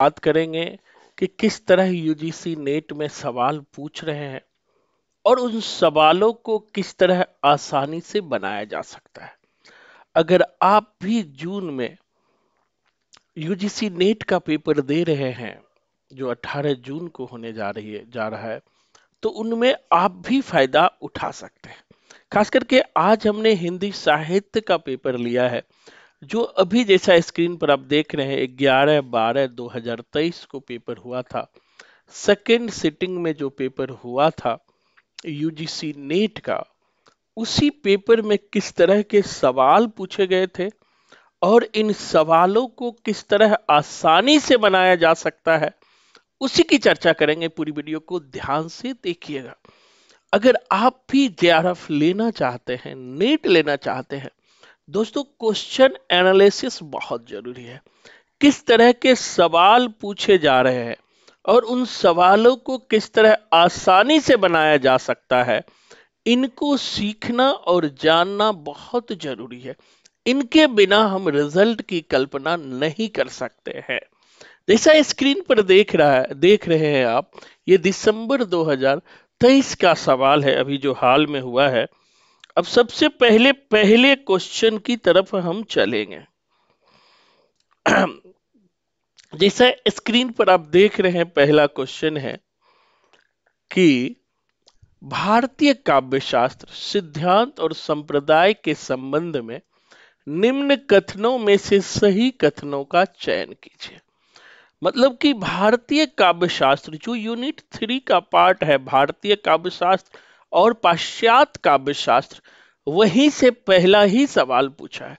बात करेंगे कि किस तरह यूजीसी नेट में सवाल पूछ रहे हैं और उन सवालों को किस तरह आसानी से बनाया जा सकता है अगर आप भी जून में यूजीसी नेट का पेपर दे रहे हैं जो 18 जून को होने जा रही है जा रहा है तो उनमें आप भी फायदा उठा सकते हैं खास करके आज हमने हिंदी साहित्य का पेपर लिया है जो अभी जैसा स्क्रीन पर आप देख रहे हैं ग्यारह बारह दो हजार तेईस को पेपर हुआ था सेकेंड सिटिंग में जो पेपर हुआ था यूजीसी नेट का उसी पेपर में किस तरह के सवाल पूछे गए थे और इन सवालों को किस तरह आसानी से बनाया जा सकता है उसी की चर्चा करेंगे पूरी वीडियो को ध्यान से देखिएगा अगर आप भी जे लेना चाहते हैं नेट लेना चाहते हैं दोस्तों क्वेश्चन एनालिसिस बहुत जरूरी है किस तरह के सवाल पूछे जा रहे हैं और उन सवालों को किस तरह आसानी से बनाया जा सकता है इनको सीखना और जानना बहुत जरूरी है इनके बिना हम रिजल्ट की कल्पना नहीं कर सकते हैं जैसा स्क्रीन पर देख रहा है देख रहे हैं आप ये दिसंबर 2023 का सवाल है अभी जो हाल में हुआ है अब सबसे पहले पहले क्वेश्चन की तरफ हम चलेंगे जैसा स्क्रीन पर आप देख रहे हैं पहला क्वेश्चन है कि भारतीय काव्य शास्त्र सिद्धांत और संप्रदाय के संबंध में निम्न कथनों में से सही कथनों का चयन कीजिए मतलब कि भारतीय काव्य शास्त्र जो यूनिट थ्री का पार्ट है भारतीय काव्य शास्त्र और पाश्चात काव्य शास्त्र वहीं से पहला ही सवाल पूछा है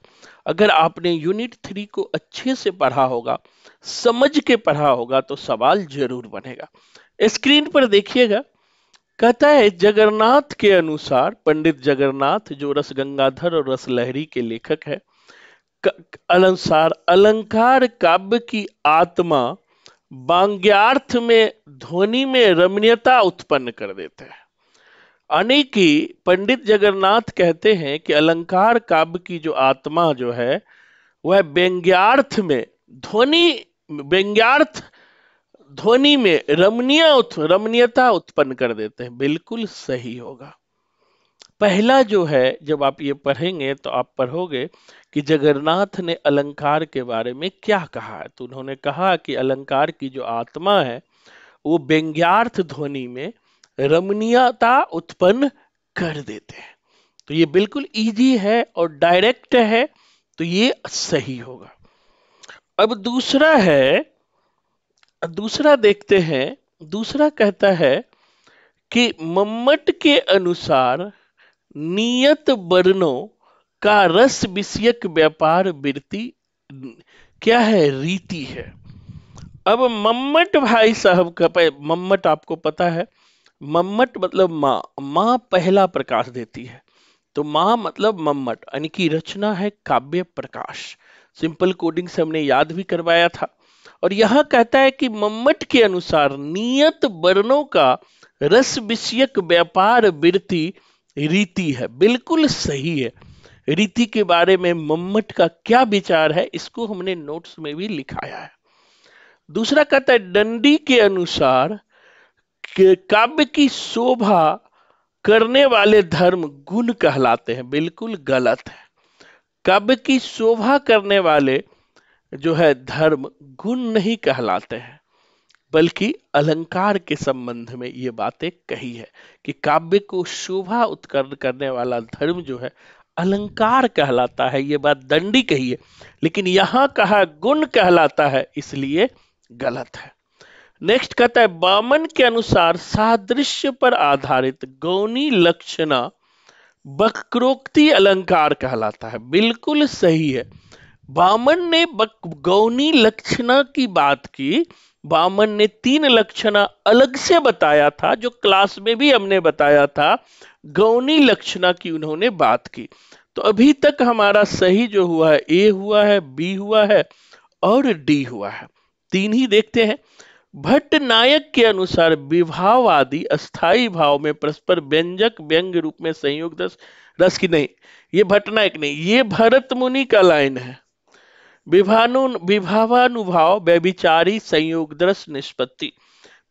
अगर आपने यूनिट थ्री को अच्छे से पढ़ा होगा समझ के पढ़ा होगा तो सवाल जरूर बनेगा स्क्रीन पर देखिएगा कहता है जगन्नाथ के अनुसार पंडित जगन्नाथ जो रस गंगाधर और रस लहरी के लेखक है अनुसार अलंकार काव्य की आत्मा बांग्यार्थ में ध्वनि में रमणीयता उत्पन्न कर देते हैं अनेकी पंडित जगन्नाथ कहते हैं कि अलंकार काव्य की जो आत्मा जो है वह व्यंग्यार्थ में ध्वनि व्यंग्यार्थ ध्वनि में रमणीय उत, रमणीयता उत्पन्न कर देते हैं बिल्कुल सही होगा पहला जो है जब आप ये पढ़ेंगे तो आप पढ़ोगे कि जगन्नाथ ने अलंकार के बारे में क्या कहा है तो उन्होंने कहा कि अलंकार की जो आत्मा है वो व्यंग्यार्थ ध्वनि में रमणीयता उत्पन्न कर देते हैं तो ये बिल्कुल इजी है और डायरेक्ट है तो ये सही होगा अब दूसरा है दूसरा देखते हैं दूसरा कहता है कि मम्मट के अनुसार नियत वर्णों का रस विषयक व्यापार वृत्ति क्या है रीति है अब मम्मट भाई साहब का मम्मट आपको पता है मम्मट मतलब माँ माँ पहला प्रकाश देती है तो माँ मतलब मम्मट यानी कि रचना है काव्य प्रकाश सिंपल कोडिंग से हमने याद भी करवाया था और यह कहता है कि मम्मट के अनुसार नियत वर्णों का रस विषयक व्यापार वृत्ति रीति है बिल्कुल सही है रीति के बारे में मम्मट का क्या विचार है इसको हमने नोट्स में भी लिखाया है दूसरा कहता है डंडी के अनुसार काव्य की शोभा करने वाले धर्म गुण कहलाते हैं बिल्कुल गलत है काव्य की शोभा करने वाले जो है धर्म गुण नहीं कहलाते हैं बल्कि अलंकार के संबंध में ये बातें कही है कि काव्य को शोभा उत्कर्ण करने वाला धर्म जो है अलंकार कहलाता है ये बात दंडी कही है लेकिन यहाँ कहा गुण कहलाता है इसलिए गलत है नेक्स्ट कहता है बामन के अनुसार सादृश्य पर आधारित गौनी लक्षणा बक्रोक्ति अलंकार कहलाता है बिल्कुल सही है बामन ने बक गौनी लक्षणा की बात की बामन ने तीन लक्षणा अलग से बताया था जो क्लास में भी हमने बताया था गौनी लक्षणा की उन्होंने बात की तो अभी तक हमारा सही जो हुआ है ए हुआ है बी हुआ है और डी हुआ है तीन ही देखते हैं भट्ट नायक के अनुसार विभाव आदि अस्थाई भाव में परस्पर व्यंजक व्यंग रूप में संयोग दस रस की नहीं ये भट्ट नायक नहीं ये भरत मुनि का लाइन है विभानु विभावानुभाव व्यभिचारी संयोग दृश्य निष्पत्ति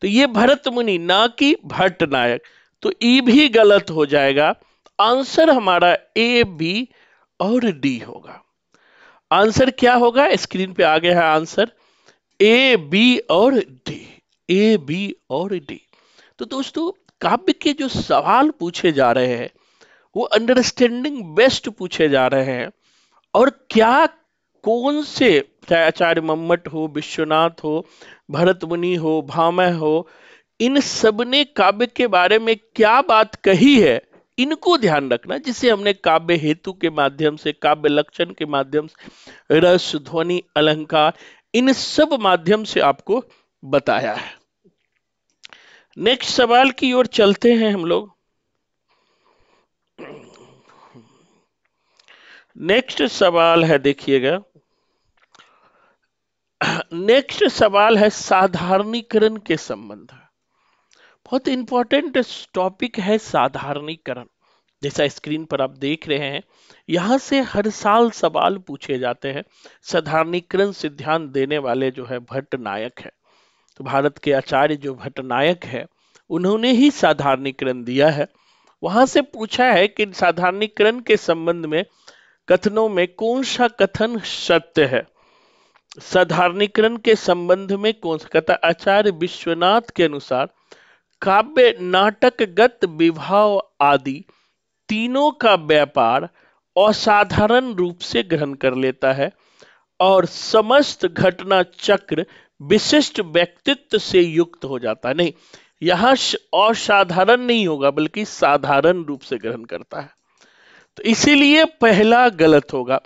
तो ये भरत मुनि ना कि भट्ट नायक तो ई भी गलत हो जाएगा आंसर हमारा ए बी और डी होगा आंसर क्या होगा स्क्रीन पे आ गया है आंसर ए बी और डी ए बी और डी तो दोस्तों काव्य के जो सवाल पूछे जा रहे हैं वो अंडरस्टैंडिंग बेस्ट पूछे जा रहे हैं और क्या कौन से चाहे आचार्य मम्मट हो विश्वनाथ हो भरत मुनि हो भामह हो इन सब ने काव्य के बारे में क्या बात कही है इनको ध्यान रखना जिसे हमने काव्य हेतु के माध्यम से काव्य लक्षण के माध्यम से रस ध्वनि अलंकार इन सब माध्यम से आपको बताया है नेक्स्ट सवाल की ओर चलते हैं हम लोग नेक्स्ट सवाल है देखिएगा नेक्स्ट सवाल है साधारणीकरण के संबंध बहुत इंपॉर्टेंट टॉपिक है साधारणीकरण जैसा स्क्रीन पर आप देख रहे हैं यहाँ से हर साल सवाल पूछे जाते हैं साधारणीकरण सिद्धांत देने वाले जो है भट्ट नायक है तो भारत के आचार्य जो भट्ट नायक है उन्होंने ही साधारणीकरण दिया है वहां से पूछा है कि साधारणीकरण के संबंध में कथनों में कौन सा कथन सत्य है साधारणीकरण के संबंध में कौन सा कथा आचार्य विश्वनाथ के अनुसार काव्य नाटकगत विभाव आदि तीनों का व्यापार असाधारण रूप से ग्रहण कर लेता है और समस्त घटना चक्र विशिष्ट व्यक्तित्व से युक्त हो जाता नहीं यहां असाधारण नहीं होगा बल्कि साधारण रूप से ग्रहण करता है तो इसीलिए पहला गलत होगा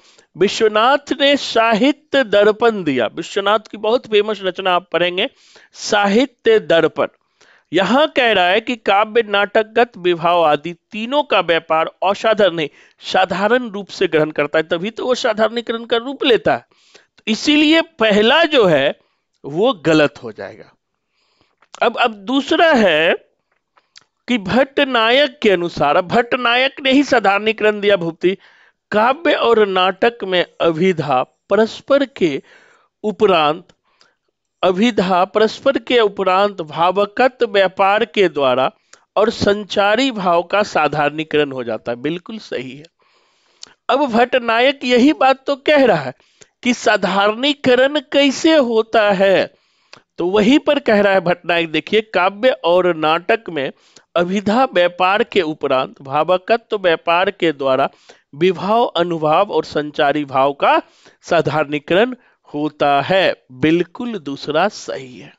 विश्वनाथ ने साहित्य दर्पण दिया विश्वनाथ की बहुत फेमस रचना आप पढ़ेंगे साहित्य दर्पण यहां कह रहा है कि काव्य नाटक गत विभाव आदि तीनों का व्यापार असाधारण साधारण रूप से ग्रहण करता है तभी तो वो साधारणीकरण का रूप लेता है तो इसीलिए पहला जो है वो गलत हो जाएगा अब अब दूसरा है कि भट्ट नायक के अनुसार भट्ट नायक ने ही साधारणीकरण दिया भूपति काव्य और नाटक में अभिधा परस्पर के उपरांत अभिधा परस्पर के उपरांत भावकत व्यापार के द्वारा और संचारी भाव का साधारणीकरण हो जाता है बिल्कुल सही है अब नायक यही बात तो कह रहा है कि साधारणीकरण कैसे होता है तो वहीं पर कह रहा है भट्टनायक देखिए काव्य और नाटक में अभिधा व्यापार के उपरांत भावकत्व व्यापार के द्वारा विभाव अनुभाव और संचारी भाव का साधारणीकरण होता है बिल्कुल दूसरा सही है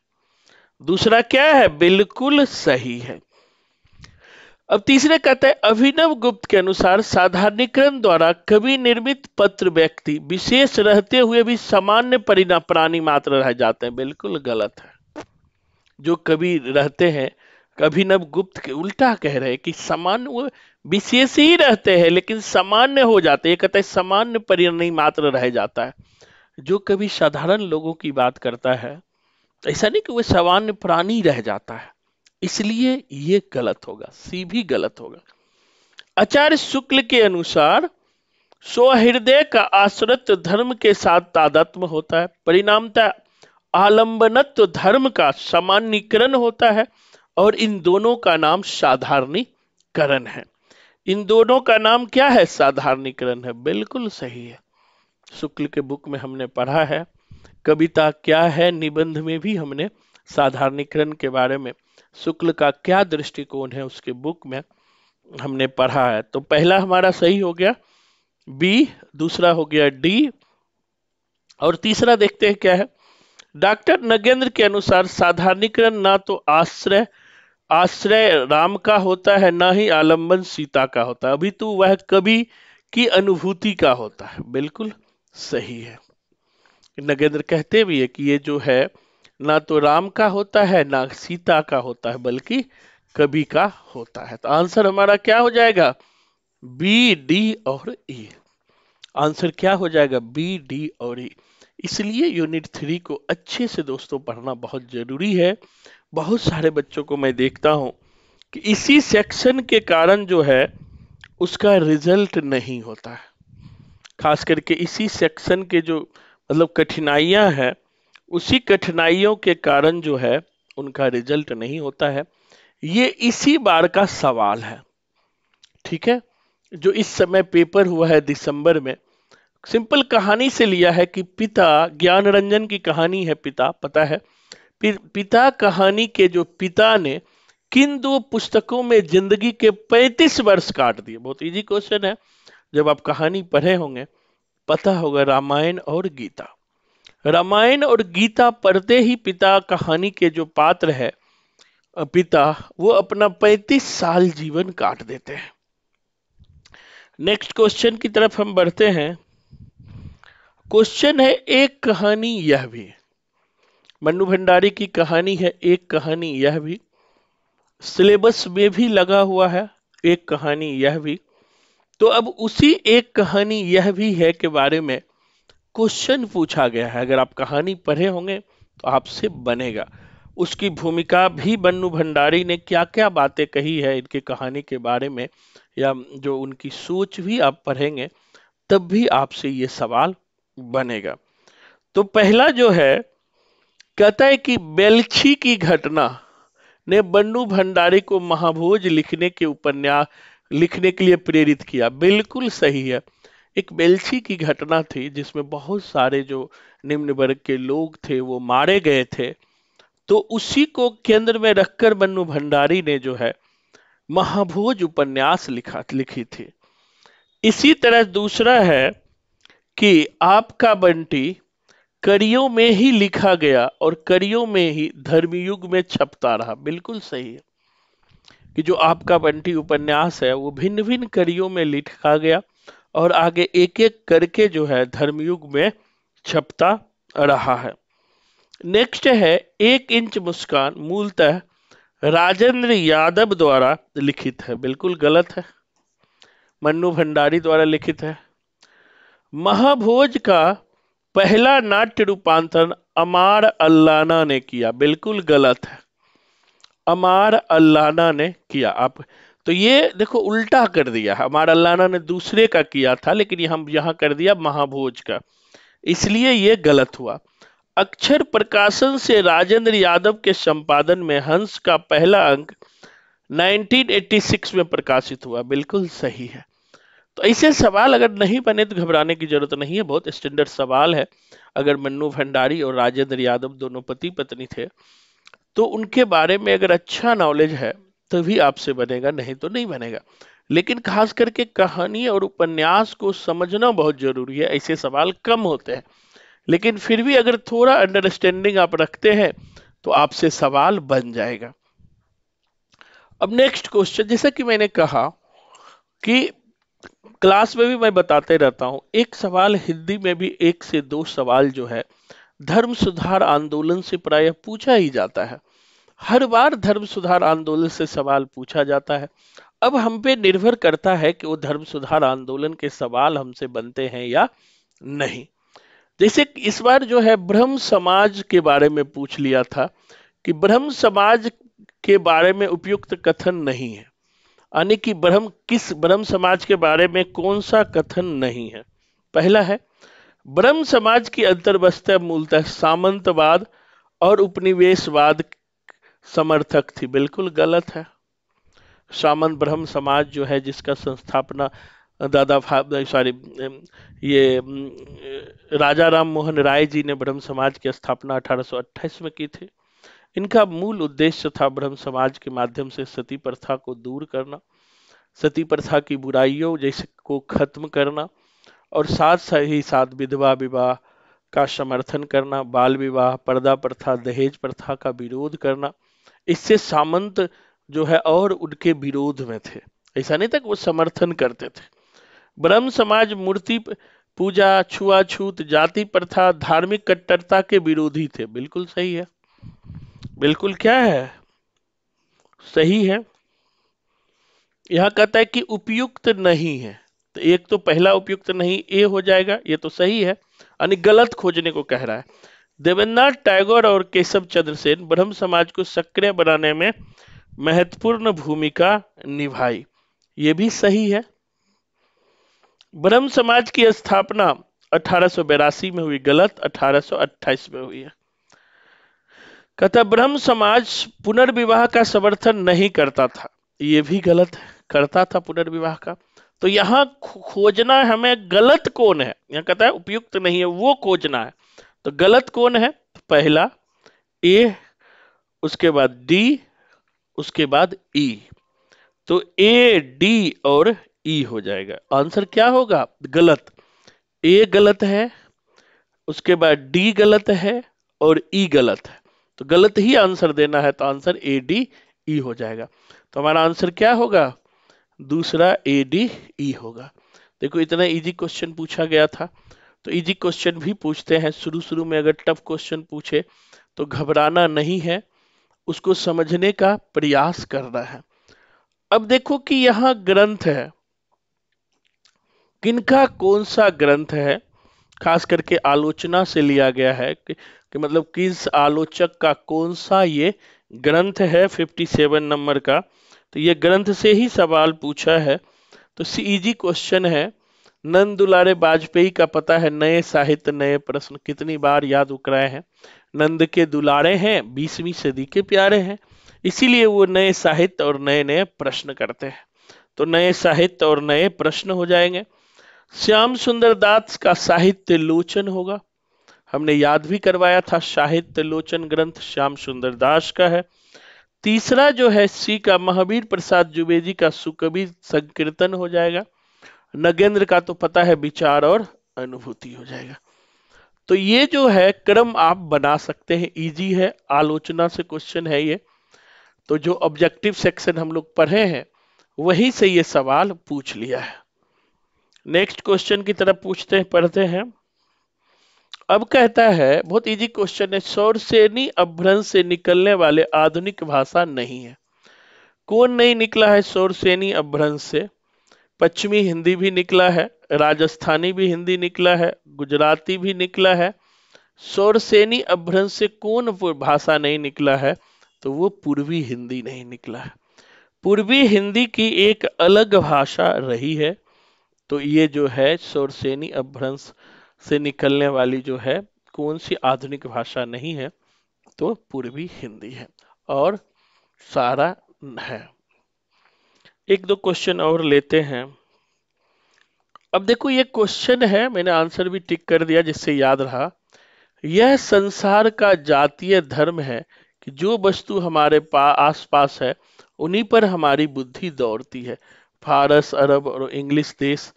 दूसरा क्या है बिल्कुल सही है अब तीसरे कहते हैं अभिनव गुप्त के अनुसार साधारणीकरण द्वारा कवि निर्मित पत्र व्यक्ति विशेष रहते हुए भी सामान्य परिणाम प्राणी मात्र रह जाते हैं बिल्कुल गलत है जो कवि रहते हैं अभिनव गुप्त के उल्टा कह रहे हैं कि सामान्य विशेष ही रहते हैं लेकिन सामान्य हो जाते हैं कहते हैं सामान्य परिणाम मात्र रह जाता है जो कभी साधारण लोगों की बात करता है ऐसा नहीं कि वह सामान्य प्राणी रह जाता है इसलिए ये गलत होगा सी भी गलत होगा आचार्य शुक्ल के अनुसार स्वहृदय का आश्रित धर्म के साथ तादात्म होता है परिणामतः आलंबनत्व धर्म का सामान्यकरण होता है और इन दोनों का नाम साधारणीकरण है इन दोनों का नाम क्या है साधारणीकरण है बिल्कुल सही है शुक्ल के बुक में हमने पढ़ा है कविता क्या है निबंध में भी हमने साधारणीकरण के बारे में शुक्ल का क्या दृष्टिकोण है उसके बुक में हमने पढ़ा है तो पहला हमारा सही हो गया बी दूसरा हो गया डी और तीसरा देखते हैं क्या है डॉक्टर नगेंद्र के अनुसार साधारणीकरण ना तो आश्रय आश्रय राम का होता है ना ही आलंबन सीता का होता है अभी तो वह कवि की अनुभूति का होता है बिल्कुल सही है नगेंद्र कहते भी है कि ये जो है ना तो राम का होता है ना सीता का होता है बल्कि कभी का होता है तो आंसर हमारा क्या हो जाएगा बी डी और ई e। आंसर क्या हो जाएगा बी डी और ई e। इसलिए यूनिट थ्री को अच्छे से दोस्तों पढ़ना बहुत जरूरी है बहुत सारे बच्चों को मैं देखता हूं कि इसी सेक्शन के कारण जो है उसका रिजल्ट नहीं होता है खास करके इसी सेक्शन के जो मतलब कठिनाइयां हैं उसी कठिनाइयों के कारण जो है उनका रिजल्ट नहीं होता है ये इसी बार का सवाल है ठीक है जो इस समय पेपर हुआ है दिसंबर में सिंपल कहानी से लिया है कि पिता ज्ञान रंजन की कहानी है पिता पता है पि, पिता कहानी के जो पिता ने किन दो पुस्तकों में जिंदगी के 35 वर्ष काट दिए बहुत इजी क्वेश्चन है जब आप कहानी पढ़े होंगे पता होगा रामायण और गीता रामायण और गीता पढ़ते ही पिता कहानी के जो पात्र है पिता वो अपना 35 साल जीवन काट देते हैं नेक्स्ट क्वेश्चन की तरफ हम बढ़ते हैं क्वेश्चन है एक कहानी यह भी मन्नू भंडारी की कहानी है एक कहानी यह भी सिलेबस में भी लगा हुआ है एक कहानी यह भी तो अब उसी एक कहानी यह भी है के बारे में क्वेश्चन पूछा गया है अगर आप कहानी पढ़े होंगे तो आपसे बनेगा उसकी भूमिका भी बन्नू भंडारी ने क्या क्या बातें कही है इनकी कहानी के बारे में या जो उनकी सोच भी आप पढ़ेंगे तब भी आपसे ये सवाल बनेगा तो पहला जो है कहता है कि बेलछी की घटना ने बन्नू भंडारी को महाभोज लिखने के उपन्यास लिखने के लिए प्रेरित किया बिल्कुल सही है एक बेलची की घटना थी जिसमें बहुत सारे जो निम्न वर्ग के लोग थे वो मारे गए थे तो उसी को केंद्र में रखकर बन्नु भंडारी ने जो है महाभोज उपन्यास लिखा लिखी थी इसी तरह दूसरा है कि आपका बंटी करियो में ही लिखा गया और करियो में ही धर्मयुग में छपता रहा बिल्कुल सही है कि जो आपका बंटी उपन्यास है वो भिन्न भिन्न करियों में लिखा गया और आगे एक एक करके जो है धर्मयुग में छपता रहा है नेक्स्ट है एक इंच मुस्कान मूलतः राजेंद्र यादव द्वारा लिखित है बिल्कुल गलत है मन्नू भंडारी द्वारा लिखित है महाभोज का पहला नाट्य रूपांतरण अमार अल्लाना ने किया बिल्कुल गलत है अमार अल्लाना ने किया आप तो ये देखो उल्टा कर दिया अमार अल्लाना ने दूसरे का किया था लेकिन हम यहाँ कर दिया महाभोज का इसलिए ये गलत हुआ अक्षर प्रकाशन से राजेंद्र यादव के संपादन में हंस का पहला अंक 1986 में प्रकाशित हुआ बिल्कुल सही है तो ऐसे सवाल अगर नहीं बने तो घबराने की जरूरत नहीं है बहुत स्टैंडर्ड सवाल है अगर मन्नू भंडारी और राजेंद्र यादव दोनों पति पत्नी थे तो उनके बारे में अगर अच्छा नॉलेज है तभी आपसे बनेगा नहीं तो नहीं बनेगा लेकिन खास करके कहानी और उपन्यास को समझना बहुत जरूरी है ऐसे सवाल कम होते हैं लेकिन फिर भी अगर थोड़ा अंडरस्टैंडिंग आप रखते हैं तो आपसे सवाल बन जाएगा अब नेक्स्ट क्वेश्चन जैसा कि मैंने कहा कि क्लास में भी मैं बताते रहता हूं एक सवाल हिंदी में भी एक से दो सवाल जो है धर्म सुधार आंदोलन से प्रायः पूछा ही जाता है हर बार धर्म सुधार आंदोलन से सवाल पूछा जाता है अब हम पे निर्भर करता है कि वो धर्म सुधार आंदोलन के सवाल हमसे बनते हैं या नहीं जैसे इस बार जो है ब्रह्म समाज के बारे में पूछ लिया था कि ब्रह्म समाज के बारे में उपयुक्त कथन नहीं है यानी कि ब्रह्म किस ब्रह्म समाज के बारे में कौन सा कथन नहीं है पहला है ब्रह्म समाज की अंतर्वस्था मूलतः सामंतवाद और उपनिवेशवाद समर्थक थी बिल्कुल गलत है सामंत ब्रह्म समाज जो है जिसका संस्थापना दादा सॉरी ये राजा राम मोहन राय जी ने ब्रह्म समाज की स्थापना अठारह में की थी इनका मूल उद्देश्य था ब्रह्म समाज के माध्यम से सती प्रथा को दूर करना सती प्रथा की बुराइयों जैसे को खत्म करना और साथ ही साथ विधवा विवाह का समर्थन करना बाल विवाह पर्दा प्रथा दहेज प्रथा का विरोध करना इससे सामंत जो है और उनके विरोध में थे ऐसा नहीं था कि वो समर्थन करते थे ब्रह्म समाज मूर्ति पूजा छुआछूत जाति प्रथा धार्मिक कट्टरता के विरोधी थे बिल्कुल सही है बिल्कुल क्या है सही है यह कहता है कि उपयुक्त नहीं है तो एक तो पहला उपयुक्त नहीं ए हो जाएगा ये तो सही है यानी गलत खोजने को कह रहा है देवेंद्रनाथ टैगोर और केशव चंद्र सेन ब्रह्म समाज को सक्रिय बनाने में महत्वपूर्ण भूमिका निभाई ये भी सही है ब्रह्म समाज की स्थापना अठारह में हुई गलत अठारह में हुई है कथा ब्रह्म समाज पुनर्विवाह का समर्थन नहीं करता था ये भी गलत है करता था पुनर्विवाह का तो यहाँ खोजना हमें गलत कौन है यहाँ कहता है उपयुक्त नहीं है वो खोजना है तो गलत कौन है पहला ए उसके बाद डी उसके बाद ई तो ए डी और ई हो जाएगा आंसर क्या होगा गलत ए गलत है उसके बाद डी गलत है और ई गलत है तो गलत ही आंसर देना है तो आंसर ए डी ई हो जाएगा तो हमारा आंसर क्या होगा दूसरा ए डी ई होगा देखो इतना इजी क्वेश्चन पूछा गया था तो इजी क्वेश्चन भी पूछते हैं शुरू शुरू में अगर टफ क्वेश्चन पूछे तो घबराना नहीं है उसको समझने का प्रयास करना है अब देखो कि यहाँ ग्रंथ है किनका कौन सा ग्रंथ है खास करके आलोचना से लिया गया है कि, कि मतलब किस आलोचक का कौन सा ये ग्रंथ है 57 नंबर का तो ये ग्रंथ से ही सवाल पूछा है तो सीईजी क्वेश्चन e है नंद दुलारे वाजपेयी का पता है नए साहित्य नए प्रश्न कितनी बार याद उकराए हैं नंद के दुलारे हैं बीसवीं सदी के प्यारे हैं इसीलिए वो नए साहित्य और नए नए प्रश्न करते हैं तो नए साहित्य और नए प्रश्न हो जाएंगे श्याम सुंदर दास का साहित्य लोचन होगा हमने याद भी करवाया था साहित्य लोचन ग्रंथ श्याम सुंदर दास का है तीसरा जो है सी का महावीर प्रसाद द्विवेदी का सुकबीर संकीर्तन हो जाएगा नगेंद्र का तो पता है विचार और अनुभूति हो जाएगा तो ये जो है क्रम आप बना सकते हैं इजी है आलोचना से क्वेश्चन है ये तो जो ऑब्जेक्टिव सेक्शन हम लोग पढ़े हैं वहीं से ये सवाल पूछ लिया है नेक्स्ट क्वेश्चन की तरफ पूछते हैं पढ़ते हैं अब कहता है बहुत इजी क्वेश्चन है सौरसेनी अभ्रंश से निकलने वाले आधुनिक भाषा नहीं है कौन नहीं निकला है सौरसेनी अभ्रंश से पश्चिमी हिंदी भी निकला है राजस्थानी भी हिंदी निकला है गुजराती भी निकला है सौरसेनी अभ्रंश से कौन भाषा नहीं निकला है तो वो पूर्वी हिंदी नहीं निकला है पूर्वी हिंदी की एक अलग भाषा रही है तो ये जो है सौरसेनी अभ्रंश से निकलने वाली जो है कौन सी आधुनिक भाषा नहीं है तो पूर्वी हिंदी है और सारा है एक दो क्वेश्चन और लेते हैं अब देखो ये क्वेश्चन है मैंने आंसर भी टिक कर दिया जिससे याद रहा यह संसार का जातीय धर्म है कि जो वस्तु हमारे आस पास है उन्हीं पर हमारी बुद्धि दौड़ती है फारस अरब और इंग्लिश देश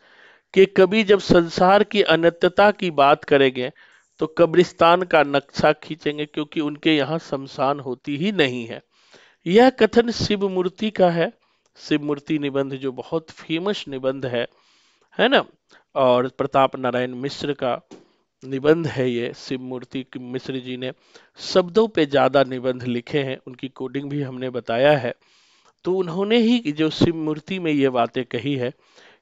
कि कभी जब संसार की अनंतता की बात करेंगे तो कब्रिस्तान का नक्शा खींचेंगे क्योंकि उनके यहाँ शमशान होती ही नहीं है यह कथन शिव मूर्ति का है शिव मूर्ति निबंध जो बहुत फेमस निबंध है है ना और प्रताप नारायण मिश्र का निबंध है ये शिव मूर्ति मिश्र जी ने शब्दों पे ज्यादा निबंध लिखे हैं उनकी कोडिंग भी हमने बताया है तो उन्होंने ही जो शिव मूर्ति में ये बातें कही है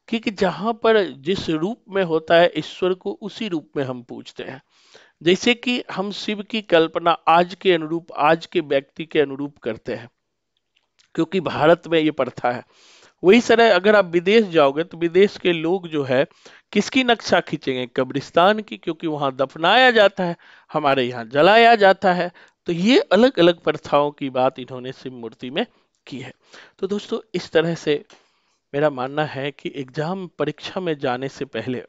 क्योंकि जहां पर जिस रूप में होता है ईश्वर को उसी रूप में हम पूछते हैं जैसे कि हम शिव की कल्पना आज के अनुरूप आज के व्यक्ति के अनुरूप करते हैं क्योंकि भारत में ये प्रथा है वही तरह अगर आप विदेश जाओगे तो विदेश के लोग जो है किसकी नक्शा खींचेंगे कब्रिस्तान की क्योंकि वहां दफनाया जाता है हमारे यहाँ जलाया जाता है तो ये अलग अलग प्रथाओं की बात इन्होंने शिव मूर्ति में की है तो दोस्तों इस तरह से मेरा मानना है कि एग्जाम परीक्षा में जाने से पहले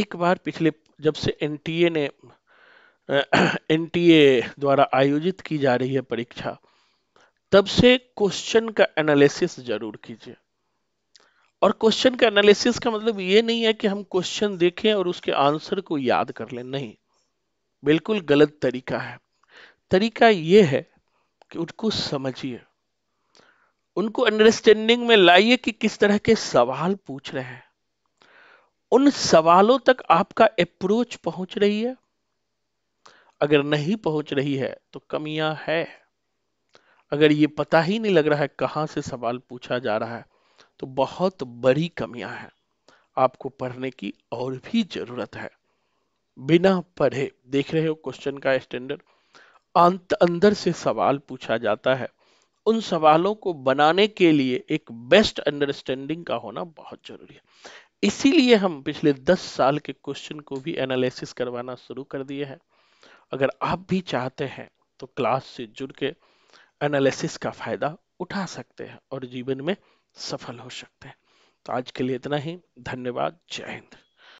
एक बार पिछले जब से एन ने एन द्वारा आयोजित की जा रही है परीक्षा तब से क्वेश्चन का एनालिसिस जरूर कीजिए और क्वेश्चन का एनालिसिस का मतलब ये नहीं है कि हम क्वेश्चन देखें और उसके आंसर को याद कर लें नहीं बिल्कुल गलत तरीका है तरीका ये है कि उसको समझिए उनको अंडरस्टैंडिंग में लाइए कि किस तरह के सवाल पूछ रहे हैं उन सवालों तक आपका अप्रोच पहुंच रही है अगर नहीं पहुंच रही है तो कमियां है अगर ये पता ही नहीं लग रहा है कहां से सवाल पूछा जा रहा है तो बहुत बड़ी कमियां हैं आपको पढ़ने की और भी जरूरत है बिना पढ़े देख रहे हो क्वेश्चन का स्टैंडर्ड अंत अंदर से सवाल पूछा जाता है उन सवालों को बनाने के लिए एक बेस्ट अंडरस्टैंडिंग का होना बहुत जरूरी है इसीलिए हम पिछले 10 साल के क्वेश्चन को भी एनालिसिस करवाना शुरू कर दिए हैं अगर आप भी चाहते हैं तो क्लास से जुड़ के एनालिसिस का फायदा उठा सकते हैं और जीवन में सफल हो सकते हैं तो आज के लिए इतना ही धन्यवाद जय हिंद